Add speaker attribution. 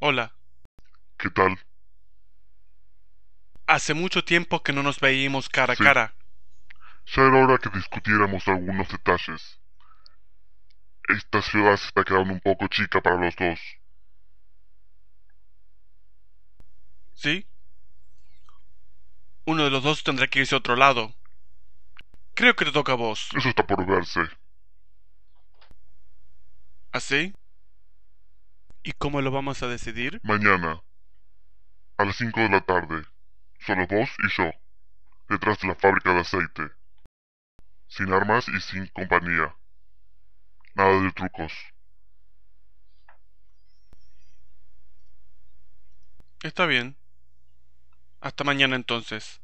Speaker 1: Hola. ¿Qué tal? Hace mucho tiempo que no nos veíamos cara a cara.
Speaker 2: Ya hora que discutiéramos algunos detalles. Esta ciudad se está quedando un poco chica para los dos.
Speaker 3: ¿Sí? Uno de los dos tendrá que irse a otro lado. Creo que te toca a vos.
Speaker 4: Eso está por verse.
Speaker 3: ¿Así? ¿Ah, ¿Y cómo lo vamos a decidir?
Speaker 2: Mañana, a las 5 de la tarde. Solo vos y yo, detrás de la fábrica de aceite. Sin armas y sin compañía. Nada de trucos.
Speaker 5: Está bien. Hasta mañana entonces.